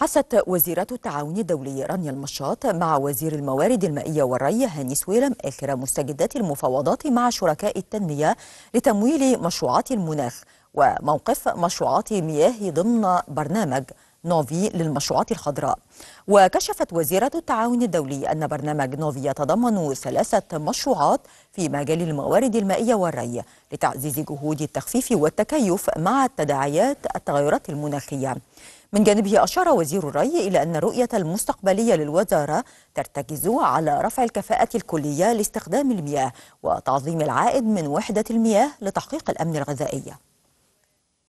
حست وزيرة التعاون الدولي رانيا المشاط مع وزير الموارد المائية والري هاني سويلم آخر مستجدات المفاوضات مع شركاء التنمية لتمويل مشروعات المناخ وموقف مشروعات مياه ضمن برنامج نوفي للمشروعات الخضراء وكشفت وزيرة التعاون الدولي أن برنامج نوفي يتضمن ثلاثة مشروعات في مجال الموارد المائية والري لتعزيز جهود التخفيف والتكيف مع تداعيات التغيرات المناخية من جانبه أشار وزير الري إلى أن الرؤية المستقبلية للوزارة ترتكز على رفع الكفاءة الكلية لاستخدام المياه وتعظيم العائد من وحدة المياه لتحقيق الأمن الغذائي